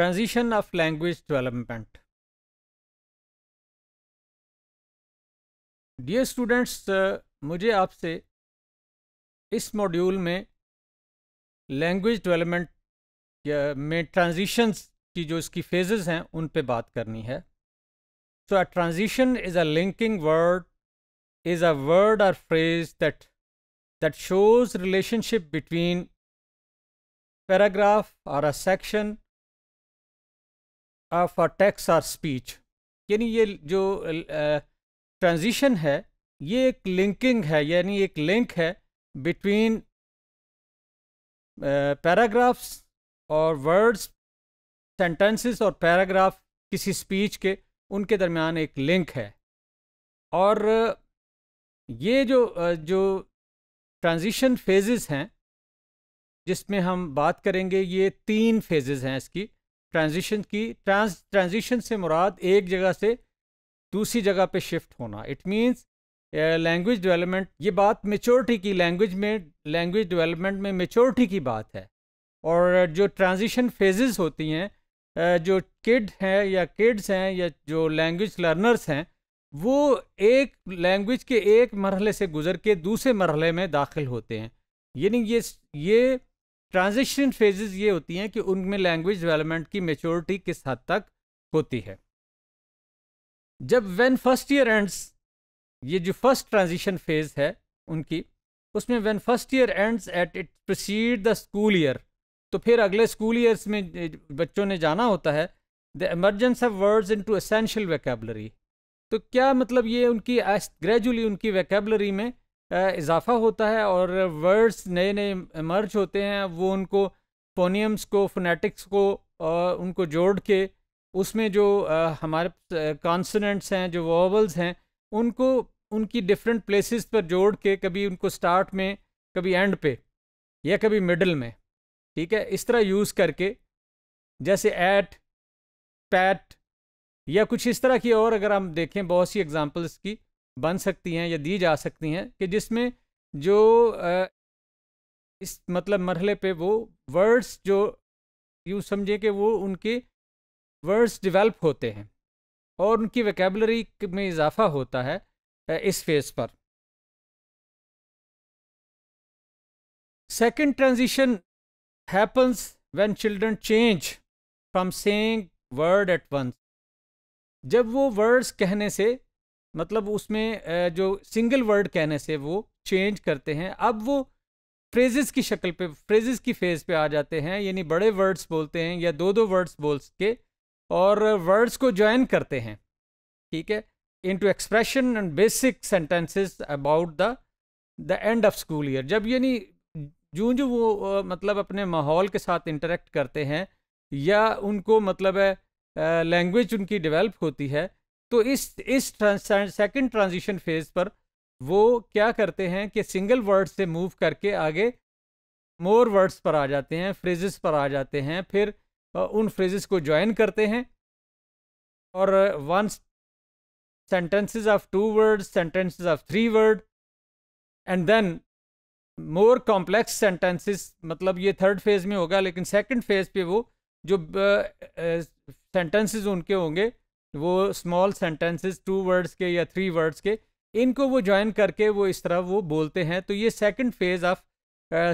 transition of language development dear students मुझे आपसे इस मॉड्यूल में लैंग्वेज डेवलपमेंट में ट्रांजिशंस की जो इसकी फेजेस हैं उन पे बात करनी है so a transition is a linking word is a word और phrase that that shows relationship between paragraph और अ सेक्शन फॉर टेक्स और स्पीच यानी ये जो ट्रांजिशन है ये एक लिंकिंग है यानी एक लिंक है बिटवीन पैराग्राफ्स और वर्ड्स सेंटेंसेस और पैराग्राफ किसी स्पीच के उनके दरमियान एक लिंक है और ये जो जो ट्रांजिशन फेजेस हैं जिसमें हम बात करेंगे ये तीन फेजेस हैं इसकी ट्रांजिशन की ट्रांस ट्रांजिशन से मुराद एक जगह से दूसरी जगह पे शिफ्ट होना इट मींस लैंग्वेज डेवलपमेंट ये बात मेचोरिटी की लैंग्वेज में लैंग्वेज डेवलपमेंट में मेचोरिटी की बात है और जो ट्रांजिशन फेजेस होती हैं uh, जो किड हैं या किड्स हैं या जो लैंग्वेज लर्नर्स हैं वो एक लैंग्वेज के एक मरहले से गुज़र के दूसरे मरहले में दाखिल होते हैं यानी ये ये ट्रांजिशन फेजेस ये होती हैं कि उनमें लैंग्वेज डेवलपमेंट की मेचोरिटी किस हद तक होती है जब व्हेन फर्स्ट ईयर एंड्स ये जो फर्स्ट ट्रांजिशन फेज है उनकी उसमें when first year ends at it proceed the school year तो फिर अगले स्कूल ईयर्स में बच्चों ने जाना होता है the emergence of words into essential vocabulary तो क्या मतलब ये उनकी ग्रेजुअली उनकी वैकेबलरी में इजाफा होता है और वर्ड्स नए नए मर्ज होते हैं वो उनको फोनियम्स को फोनेटिक्स को और उनको जोड़ के उसमें जो हमारे कॉन्सनेंट्स हैं जो वॉवल्स हैं उनको उनकी डिफरेंट प्लेसेस पर जोड़ के कभी उनको स्टार्ट में कभी एंड पे या कभी मिडल में ठीक है इस तरह यूज़ करके जैसे एट पैट या कुछ इस तरह की और अगर हम देखें बहुत सी एग्जांपल्स की बन सकती हैं या दी जा सकती हैं कि जिसमें जो इस मतलब मरहले पे वो वर्ड्स जो यूँ समझें कि वो उनके वर्ड्स डेवलप होते हैं और उनकी वैकेबलरी में इजाफा होता है इस फेज़ पर second transition happens when children change from saying word at once जब वो वर्ड्स कहने से मतलब उसमें जो सिंगल वर्ड कहने से वो चेंज करते हैं अब वो फ्रेजेस की शक्ल पे फ्रेजेस की फेज पे आ जाते हैं यानी बड़े वर्ड्स बोलते हैं या दो दो वर्ड्स बोल के और वर्ड्स को ज्वाइन करते हैं ठीक है into expression and basic sentences about the the end of school year जब यानी जूँ जो वो मतलब अपने माहौल के साथ इंटरेक्ट करते हैं या उनको मतलब है लैंग्वेज उनकी डेवलप होती है तो इस इस सेकंड ट्रांजिशन फेज पर वो क्या करते हैं कि सिंगल वर्ड से मूव करके आगे मोर वर्ड्स पर आ जाते हैं फ्रेजेस पर आ जाते हैं फिर उन फ्रेजेस को ज्वाइन करते हैं और one sentences of two word sentences of three word and then more complex sentences मतलब ये थर्ड फेज में होगा लेकिन सेकंड फेज पे वो जो uh, uh, उनके होंगे वो स्मॉल सेंटेंसेस टू वर्ड्स के या थ्री वर्ड्स के इनको वो ज्वाइन करके वो इस तरह वो बोलते हैं तो ये second phase of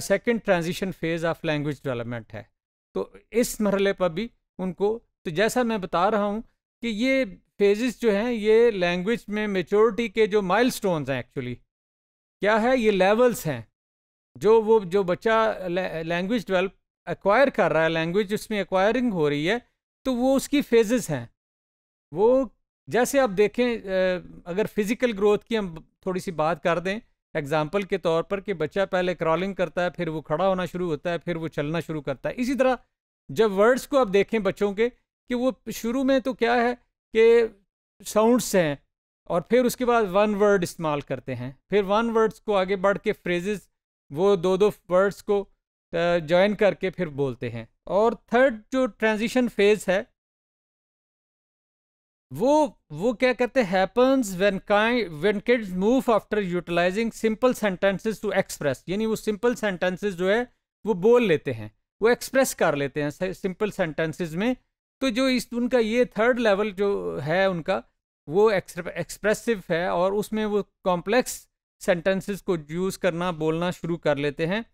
second transition phase of language development है तो इस मरले पर भी उनको तो जैसा मैं बता रहा हूँ कि ये फेजेस जो हैं ये लैंग्वेज में मेचोरिटी के जो माइलस्टोन्स हैं एक्चुअली क्या है ये लेवल्स हैं जो वो जो बच्चा लैंग्वेज डेवलप एक्वायर कर रहा है लैंग्वेज उसमें एक्वायरिंग हो रही है तो वो उसकी फेजेस हैं वो जैसे आप देखें अगर फिज़िकल ग्रोथ की हम थोड़ी सी बात कर दें एग्जाम्पल के तौर पर कि बच्चा पहले क्रॉलिंग करता है फिर वो खड़ा होना शुरू होता है फिर वो चलना शुरू करता है इसी तरह जब वर्ड्स को आप देखें बच्चों के कि वो शुरू में तो क्या है कि साउंड्स हैं और फिर उसके बाद वन वर्ड इस्तेमाल करते हैं फिर वन वर्ड्स को आगे बढ़ के फ्रेजेस वो दो दो वर्ड्स को जॉइन करके फिर बोलते हैं और थर्ड जो ट्रांजिशन फेज़ है वो वो क्या कहते हैं happens when kind when kids move after utilizing simple sentences to express यानी वो सिंपल सेंटेंसेस जो है वो बोल लेते हैं वो एक्सप्रेस कर लेते हैं सिंपल सेंटेंसेस में तो जो इस उनका ये थर्ड लेवल जो है उनका वो एक्सप्रेसिव है और उसमें वो कॉम्प्लेक्स सेंटेंसेस को यूज़ करना बोलना शुरू कर लेते हैं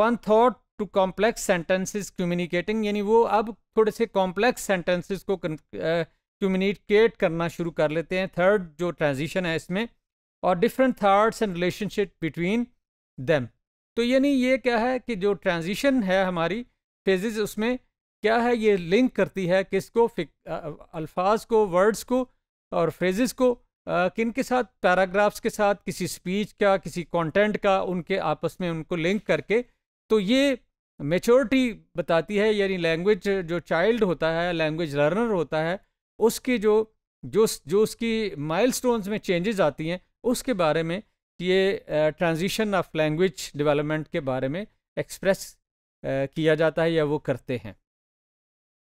one thought to complex sentences communicating यानी वो अब थोड़े से कॉम्प्लेक्स सेंटेंसेस को uh, कम्युनिकेट करना शुरू कर लेते हैं थर्ड जो ट्रांजिशन है इसमें और different thoughts and relationship between them तो यानी ये क्या है कि जो ट्रांजिशन है हमारी फेजेस उसमें क्या है ये लिंक करती है किसको अल्फाज को वर्ड्स को और फ्रेजेस को आ, किन के साथ पैराग्राफ्स के साथ किसी स्पीच का किसी कंटेंट का उनके आपस में उनको लिंक करके तो ये मेचोरिटी बताती है यानी लैंग्वेज जो चाइल्ड होता है लैंग्वेज लर्नर होता है उसकी जो जो जो उसकी माइलस्टोन्स में चेंजेस आती हैं उसके बारे में ये ट्रांजिशन ऑफ लैंग्वेज डेवलपमेंट के बारे में एक्सप्रेस किया जाता है या वो करते हैं